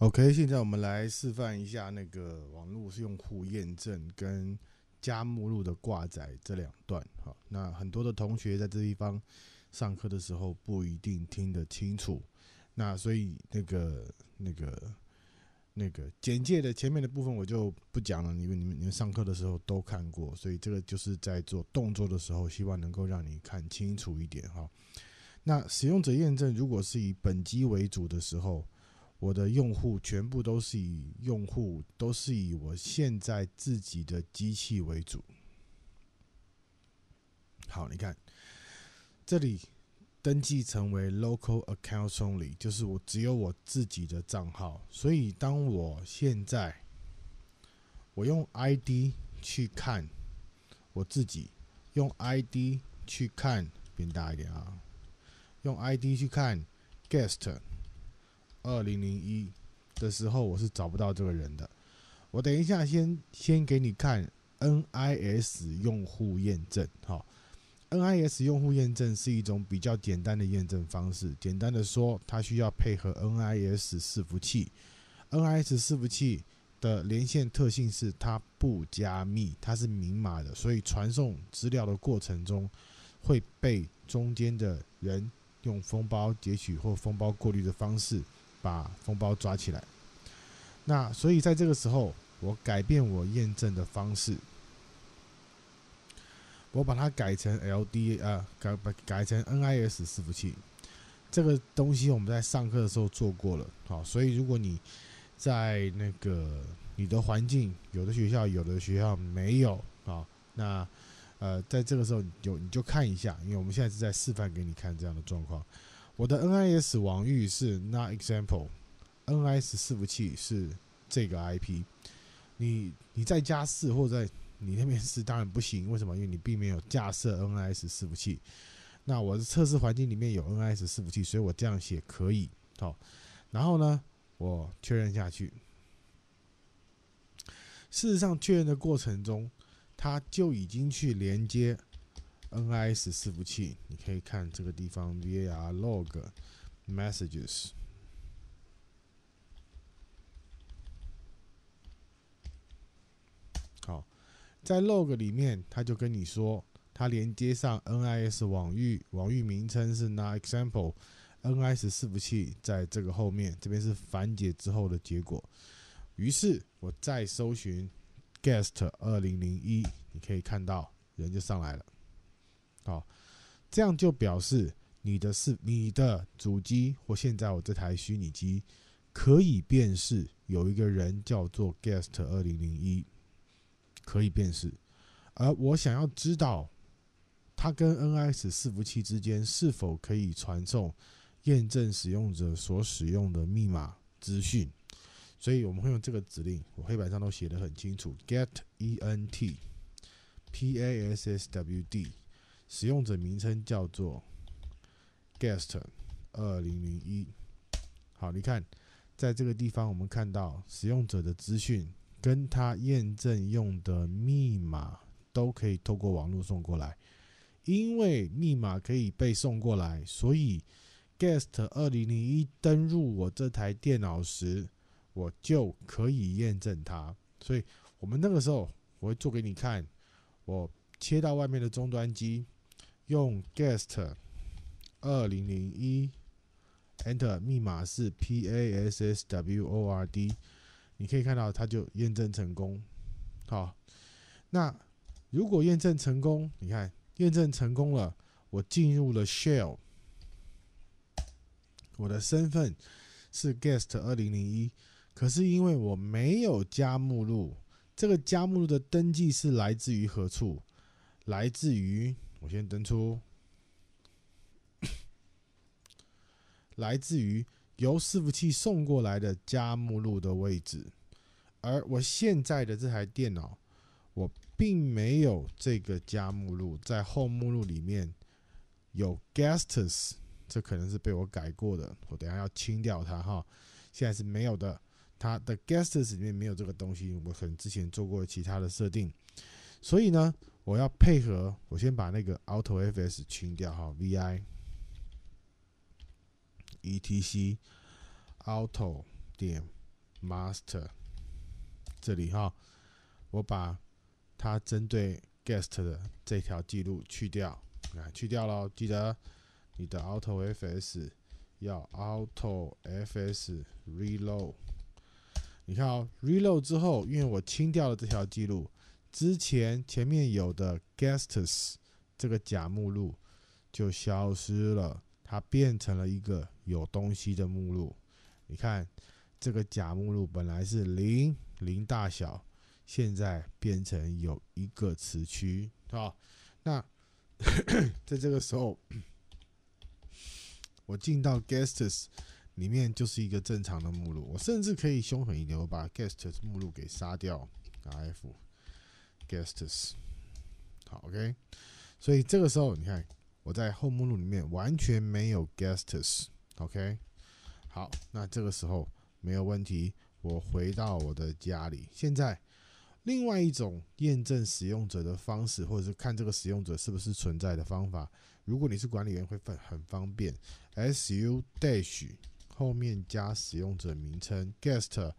OK，现在我们来示范一下那个网络用户验证跟加目录的挂载这两段哈。那很多的同学在这地方上课的时候不一定听得清楚，那所以那个那个那个简介的前面的部分我就不讲了，因为你们你们上课的时候都看过，所以这个就是在做动作的时候，希望能够让你看清楚一点哈。那使用者验证如果是以本机为主的时候。我的用户全部都是以用户，都是以我现在自己的机器为主。好，你看这里，登记成为 local account only，就是我只有我自己的账号。所以当我现在我用 ID 去看我自己，用 ID 去看，变大一点啊，用 ID 去看 guest。二零零一的时候，我是找不到这个人的。我等一下先先给你看 NIS 用户验证，哈。NIS 用户验证是一种比较简单的验证方式。简单的说，它需要配合 NIS 伺服器。NIS 伺服器的连线特性是它不加密，它是明码的，所以传送资料的过程中会被中间的人用封包截取或封包过滤的方式。把风暴抓起来，那所以在这个时候，我改变我验证的方式，我把它改成 L D 啊，改不改成 N I S 伺服器，这个东西我们在上课的时候做过了，好，所以如果你在那个你的环境，有的学校有的学校没有啊，那呃，在这个时候有你就看一下，因为我们现在是在示范给你看这样的状况。我的 NIS 网域是 Not Example，NIS 伺服器是这个 IP，你你再加试或者你那边试，当然不行，为什么？因为你并没有架设 NIS 伺服器。那我的测试环境里面有 NIS 伺服器，所以我这样写可以。好，然后呢，我确认下去。事实上，确认的过程中，它就已经去连接。NIS 伺服器，你可以看这个地方 /var/log/messages。好，在 log 里面，他就跟你说他连接上 NIS 网域，网域名称是那 example。NIS 伺服器在这个后面，这边是反解之后的结果。于是我再搜寻 guest 二零零一，你可以看到人就上来了。好，这样就表示你的是你的主机或现在我这台虚拟机可以辨识有一个人叫做 guest 二零零一可以辨识，而我想要知道它跟 n s 伺服器之间是否可以传送验证使用者所使用的密码资讯，所以我们会用这个指令，我黑板上都写的很清楚，get ent passwd。使用者名称叫做 guest 二零零一。好，你看，在这个地方，我们看到使用者的资讯跟他验证用的密码都可以透过网络送过来。因为密码可以被送过来，所以 guest 二零零一登入我这台电脑时，我就可以验证它。所以，我们那个时候我会做给你看。我切到外面的终端机。用 guest 二零零一 enter 密码是 password，你可以看到它就验证成功。好，那如果验证成功，你看验证成功了，我进入了 shell，我的身份是 guest 二零零一，可是因为我没有加目录，这个加目录的登记是来自于何处？来自于我先登出。来自于由伺服器送过来的加目录的位置，而我现在的这台电脑，我并没有这个加目录，在后目录里面有 guests，这可能是被我改过的，我等下要清掉它哈。现在是没有的，它的 guests 里面没有这个东西，我可能之前做过其他的设定，所以呢。我要配合，我先把那个 Auto FS 清掉哈，VI ETC Auto 点 Master 这里哈，我把它针对 Guest 的这条记录去掉，来去掉喽，记得你的 Auto FS 要 Auto FS Reload。你看哦，reload 之后，因为我清掉了这条记录，之前前面有的 guests 这个假目录就消失了，它变成了一个有东西的目录。你看这个假目录本来是零零大小，现在变成有一个词区，啊，那 在这个时候，我进到 guests 里面就是一个正常的目录。我甚至可以凶狠一点，我把 guests 目录给杀掉，F。guests，好，OK，所以这个时候你看，我在后目录里面完全没有 guests，OK，好，那这个时候没有问题。我回到我的家里。现在，另外一种验证使用者的方式，或者是看这个使用者是不是存在的方法，如果你是管理员会很很方便。su dash 后面加使用者名称 guest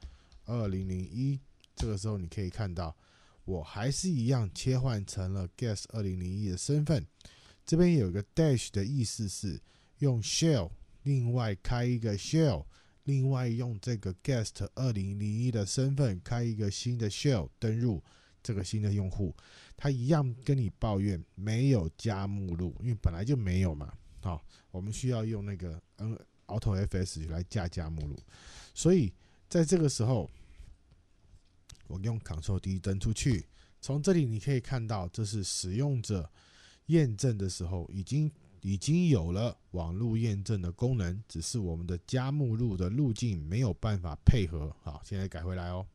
二零零一，这个时候你可以看到。我还是一样切换成了 guest 二零零一的身份，这边有个 dash 的意思是用 shell，另外开一个 shell，另外用这个 guest 二零零一的身份开一个新的 shell 登入这个新的用户，他一样跟你抱怨没有加目录，因为本来就没有嘛。好，我们需要用那个嗯 autofs 来加加目录，所以在这个时候。我用 Ctrl D 登出去。从这里你可以看到，这是使用者验证的时候，已经已经有了网络验证的功能，只是我们的加目录的路径没有办法配合。好，现在改回来哦。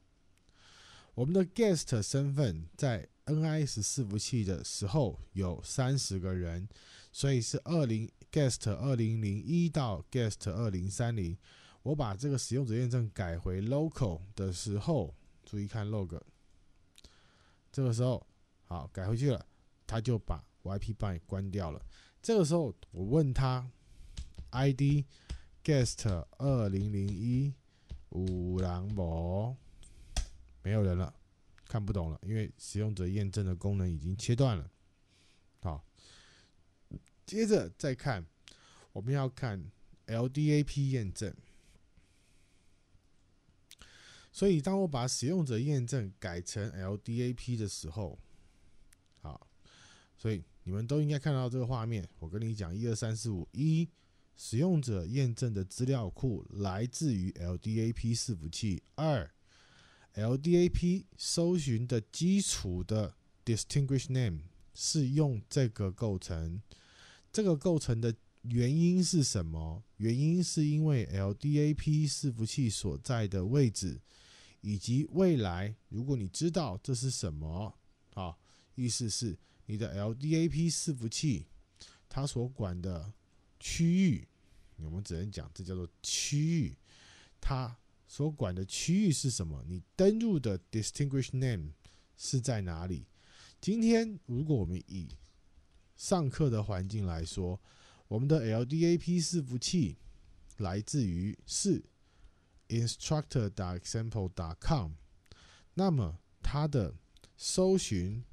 我们的 Guest 身份在 NIS 伺服器的时候有三十个人，所以是二零 Guest 二零零一到 Guest 二零三零。我把这个使用者验证改回 Local 的时候。注意看 log，这个时候好改回去了，他就把 y p ban 关掉了。这个时候我问他 ID guest 二零零一五郎博，没有人了，看不懂了，因为使用者验证的功能已经切断了。好，接着再看，我们要看 LDAP 验证。所以，当我把使用者验证改成 LDAP 的时候，好，所以你们都应该看到这个画面。我跟你讲，一二三四五，一，使用者验证的资料库来自于 LDAP 伺服器。二，LDAP 搜寻的基础的 Distinguished Name 是用这个构成。这个构成的原因是什么？原因是因为 LDAP 伺服器所在的位置。以及未来，如果你知道这是什么，啊，意思是你的 LDAP 伺服器，它所管的区域，我们只能讲这叫做区域，它所管的区域是什么？你登入的 Distinguished Name 是在哪里？今天如果我们以上课的环境来说，我们的 LDAP 伺服器来自于是 Instructor.example.com，那么它的搜寻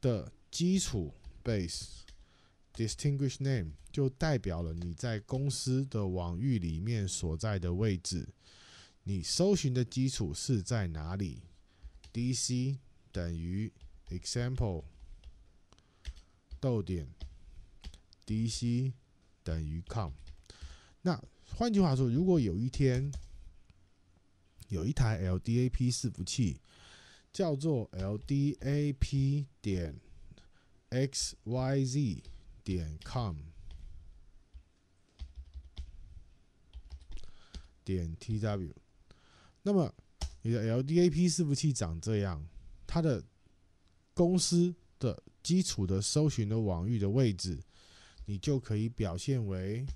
的基础 base distinguish e d name 就代表了你在公司的网域里面所在的位置。你搜寻的基础是在哪里？DC 等于 example. 逗点 DC 等于 com。那换句话说，如果有一天有一台 LDAP 伺服器叫做 LDAP 点 x y z 点 com 点 tw，那么你的 LDAP 伺服器长这样，它的公司的基础的搜寻的网域的位置，你就可以表现为。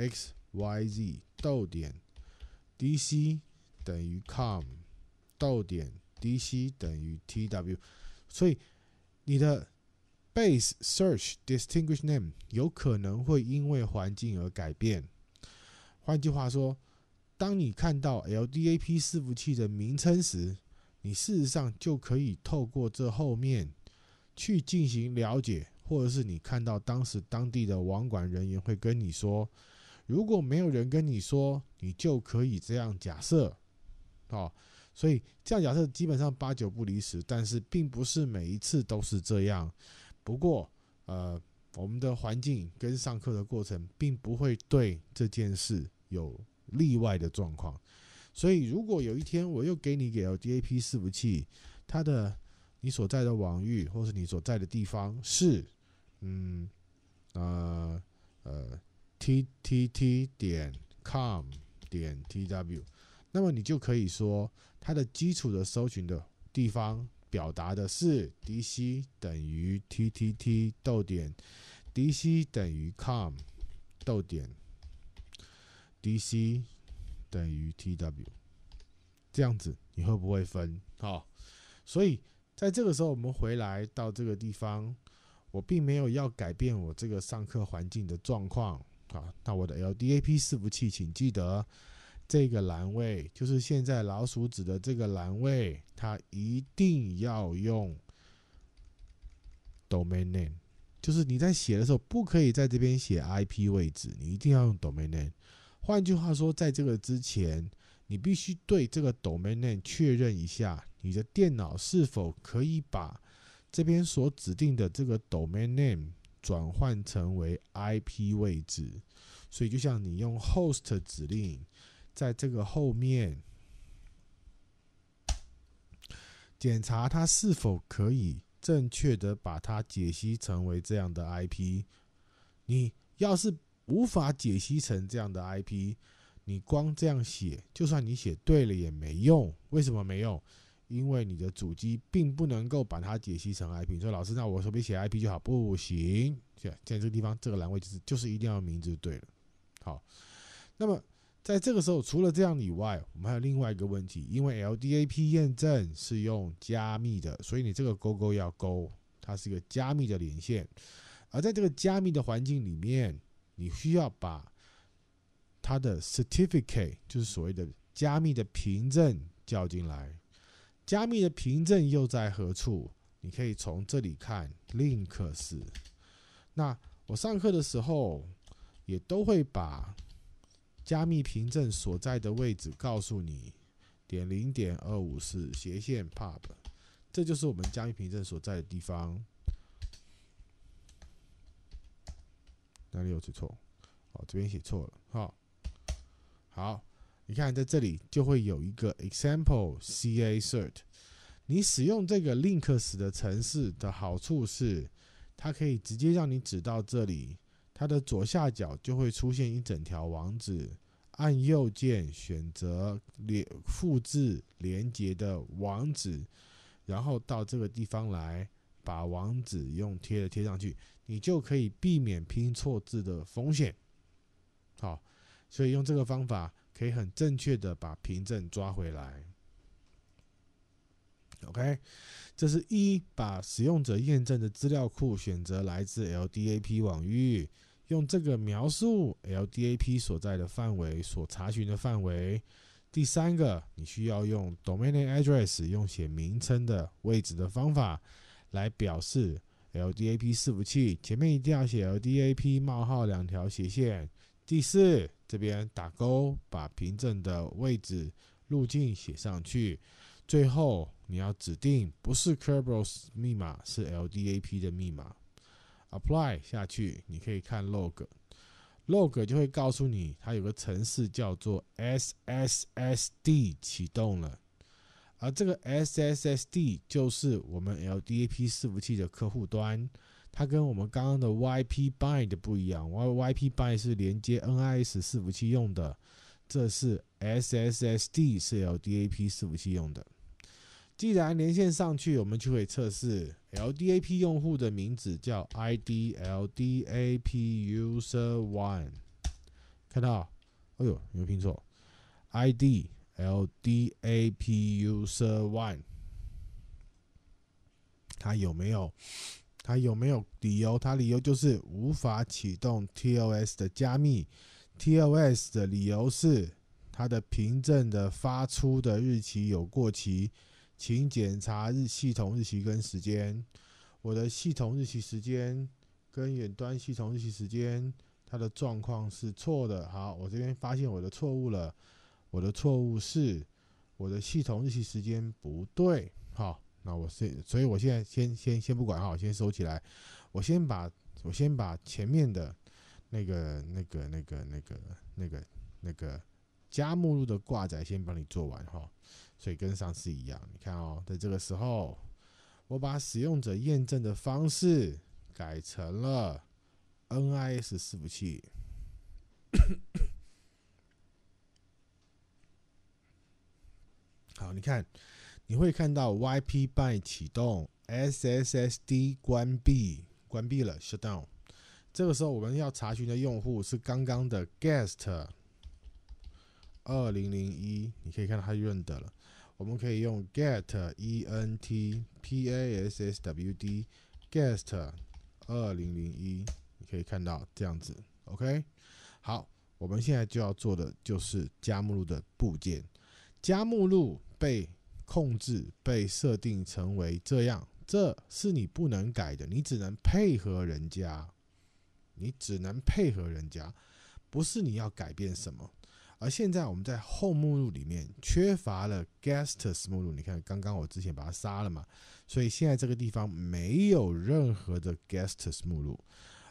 x y z 点 d c 等于 com 点 d c 等于 t w，所以你的 base search distinguished name 有可能会因为环境而改变。换句话说，当你看到 LDAP 伺服器的名称时，你事实上就可以透过这后面去进行了解，或者是你看到当时当地的网管人员会跟你说。如果没有人跟你说，你就可以这样假设，哦，所以这样假设基本上八九不离十。但是并不是每一次都是这样。不过，呃，我们的环境跟上课的过程并不会对这件事有例外的状况。所以，如果有一天我又给你给 LDP 伺服器，它的你所在的网域或是你所在的地方是，嗯，呃，呃。t t t 点 com 点 t w，那么你就可以说它的基础的搜寻的地方表达的是 d c 等于 t t t 斗点 d c 等于 com 斗点 d c 等于 t w，这样子你会不会分？好，所以在这个时候我们回来到这个地方，我并没有要改变我这个上课环境的状况。好，那我的 LDAP 伺服器，请记得这个栏位，就是现在老鼠指的这个栏位，它一定要用 domain name，就是你在写的时候，不可以在这边写 IP 位置，你一定要用 domain name。换句话说，在这个之前，你必须对这个 domain name 确认一下，你的电脑是否可以把这边所指定的这个 domain name。转换成为 IP 位置，所以就像你用 host 指令，在这个后面检查它是否可以正确的把它解析成为这样的 IP。你要是无法解析成这样的 IP，你光这样写，就算你写对了也没用。为什么没用？因为你的主机并不能够把它解析成 IP，说老师，那我随便写 IP 就好，不行。现在这个地方，这个栏位就是就是一定要名字就对了。好，那么在这个时候，除了这样以外，我们还有另外一个问题，因为 LDAP 验证是用加密的，所以你这个勾勾要勾，它是一个加密的连线。而在这个加密的环境里面，你需要把它的 certificate，就是所谓的加密的凭证叫进来。加密的凭证又在何处？你可以从这里看 link 是。那我上课的时候也都会把加密凭证所在的位置告诉你。点零点二五四斜线 pub，这就是我们加密凭证所在的地方。哪里有写错？哦，这边写错了哈。好。你看，在这里就会有一个 example ca cert。你使用这个 links 的程式的好处是，它可以直接让你指到这里，它的左下角就会出现一整条网址，按右键选择连复制连接的网址，然后到这个地方来把网址用贴的贴上去，你就可以避免拼错字的风险。好，所以用这个方法。可以很正确的把凭证抓回来。OK，这是一把使用者验证的资料库选择来自 LDAP 网域，用这个描述 LDAP 所在的范围所查询的范围。第三个，你需要用 domain address 用写名称的位置的方法来表示 LDAP 伺服器，前面一定要写 LDAP 冒号两条斜线。第四。这边打勾，把凭证的位置路径写上去。最后你要指定不是 Kerberos 密码，是 LDAP 的密码。Apply 下去，你可以看 log，log 就会告诉你它有个程式叫做 SSSD 启动了，而这个 SSSD 就是我们 LDAP 伺服器的客户端。它跟我们刚刚的 yp bind 不一样，y yp bind 是连接 nis 伺服器用的，这是 sssd 是 ldap 伺服器用的。既然连线上去，我们就可以测试 ldap 用户的名字叫 id ldap user one，看到？哎呦，有拼错，id ldap user one，它有没有？它有没有理由？它理由就是无法启动 t o s 的加密。t o s 的理由是它的凭证的发出的日期有过期，请检查日系统日期跟时间。我的系统日期时间跟远端系统日期时间，它的状况是错的。好，我这边发现我的错误了。我的错误是我的系统日期时间不对。好。那我现，所以我现在先先先不管哈，我先收起来。我先把，我先把前面的那个、那个、那个、那个、那个、那个加目录的挂载先帮你做完哈。所以跟上次一样，你看哦，在这个时候，我把使用者验证的方式改成了 NIS 伺服器。好，你看。你会看到 YP by 启动 S S S D 关闭关闭了 shutdown。这个时候我们要查询的用户是刚刚的 guest 二零零一，你可以看到它认得了。我们可以用 get ent p a s s w d guest 二零零一，你可以看到这样子。OK，好，我们现在就要做的就是加目录的部件，加目录被。控制被设定成为这样，这是你不能改的，你只能配合人家，你只能配合人家，不是你要改变什么。而现在我们在后目录里面缺乏了 guests 目录，你看，刚刚我之前把它杀了嘛，所以现在这个地方没有任何的 guests 目录，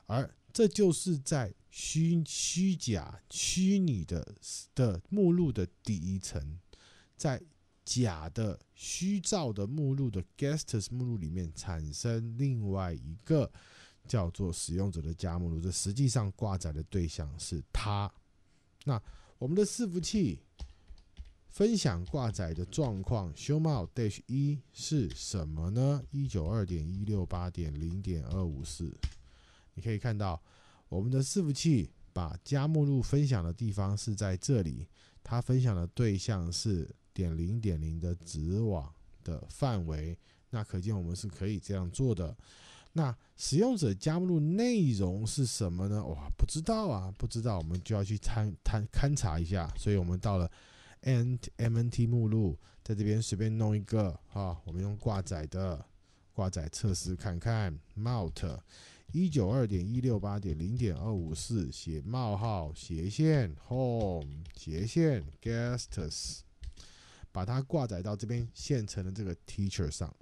而这就是在虚虚假、虚拟的的目录的第一层，在。假的、虚造的目录的 guests 目录里面产生另外一个叫做使用者的加目录，这实际上挂载的对象是他。那我们的伺服器分享挂载的状况 show m o u e t dash 一是什么呢？一九二点一六八点零点二五四。你可以看到，我们的伺服器把加目录分享的地方是在这里，它分享的对象是。点零点零的子网的范围，那可见我们是可以这样做的。那使用者加入内容是什么呢？哇，不知道啊，不知道，我们就要去探探勘察一下。所以我们到了 n mnt 目录，在这边随便弄一个哈，我们用挂载的挂载测试看看 mount 一九二点一六八点零点二五四写冒号斜线 home 斜线 guests。把它挂载到这边现成的这个 teacher 上，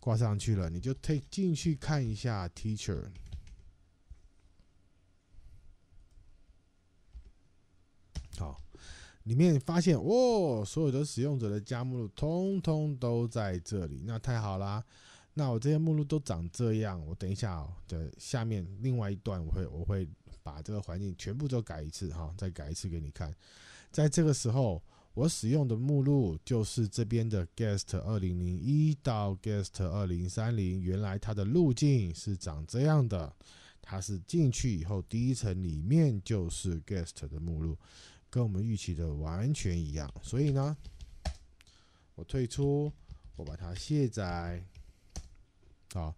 挂上去了，你就退进去看一下 teacher。好，里面发现哦，所有的使用者的家目录通通都在这里，那太好啦！那我这些目录都长这样，我等一下的下面另外一段，我会我会把这个环境全部都改一次哈，再改一次给你看。在这个时候。我使用的目录就是这边的 guest 二零零一到 guest 二零三零。原来它的路径是长这样的，它是进去以后第一层里面就是 guest 的目录，跟我们预期的完全一样。所以呢，我退出，我把它卸载。好，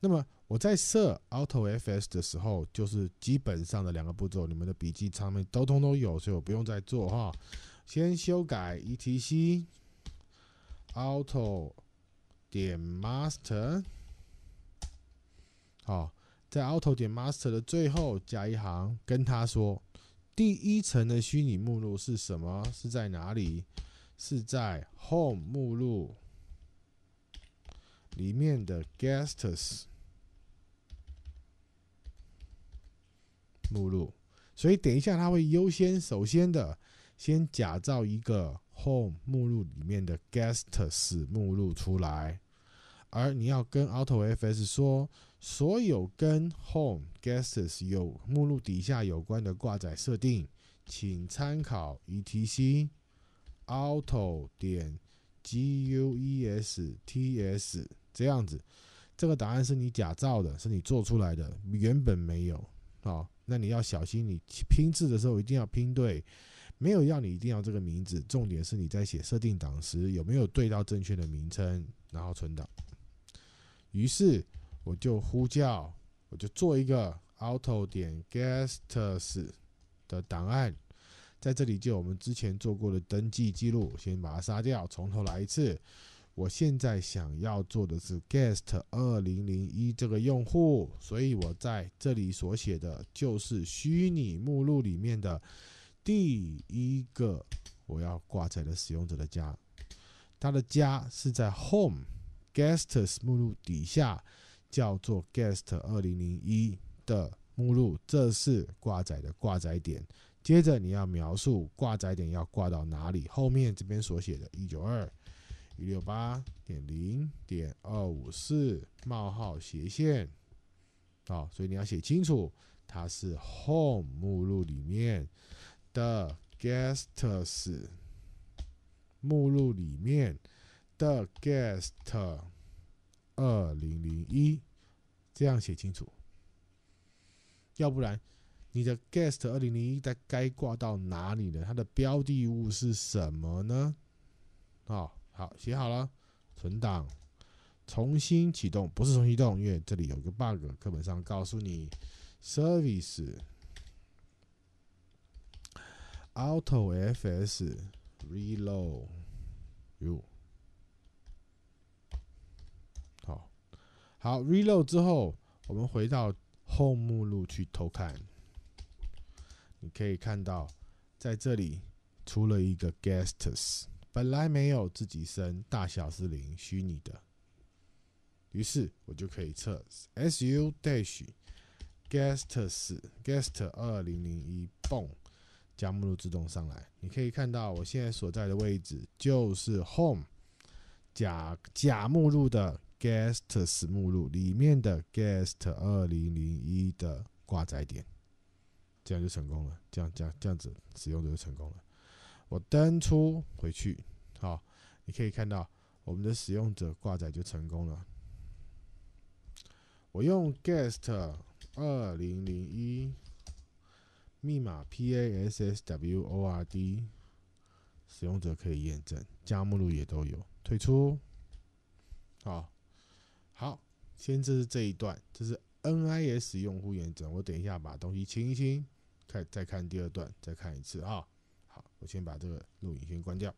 那么我在设 auto fs 的时候，就是基本上的两个步骤，你们的笔记上面都通都有，所以我不用再做哈。先修改 /etc/auto 点 master，好，在 auto 点 master 的最后加一行，跟他说第一层的虚拟目录是什么？是在哪里？是在 home 目录里面的 guests 目录，所以等一下他会优先首先的。先假造一个 home 目录里面的 guests 目录出来，而你要跟 autofs 说，所有跟 home guests 有目录底下有关的挂载设定，请参考 /etc/auto. 点 g u e s t s 这样子。这个答案是你假造的，是你做出来的，原本没有啊。那你要小心，你拼字的时候一定要拼对。没有要你一定要这个名字，重点是你在写设定档时有没有对到正确的名称，然后存档。于是我就呼叫，我就做一个 auto 点 guests 的档案，在这里就我们之前做过的登记记录，先把它杀掉，从头来一次。我现在想要做的是 guest 二零零一这个用户，所以我在这里所写的就是虚拟目录里面的。第一个我要挂载的使用者的家，他的家是在 home guests 目录底下，叫做 guest 二零零一的目录，这是挂载的挂载点。接着你要描述挂载点要挂到哪里，后面这边所写的一九二一六八点零点二五四冒号斜线，好，所以你要写清楚，它是 home 目录里面。的 guests 目录里面的 guest 二零零一，这样写清楚。要不然你的 guest 二零零一在该挂到哪里呢？它的标的物是什么呢？啊，好，写好了，存档，重新启动。不是重新启动，因为这里有个 bug。课本上告诉你，service。auto fs reload，有，好，好，reload 之后，我们回到 home 目录去偷看，你可以看到，在这里出了一个 guesters，本来没有自己升，大小是零，虚拟的，于是我就可以测 su dash guesters g u e s t 二零零一 boom。加目录自动上来，你可以看到我现在所在的位置就是 home 假假目录的 guest 目录里面的 guest 二零零一的挂载点，这样就成功了。这样这样这样子，使用就成功了。我登出回去，好，你可以看到我们的使用者挂载就成功了。我用 guest 二零零一。密码 p a s s w o r d，使用者可以验证，加目录也都有退出。好，好，先这是这一段，这是 n i s 用户验证。我等一下把东西清一清，看再看第二段，再看一次啊。好，我先把这个录影先关掉。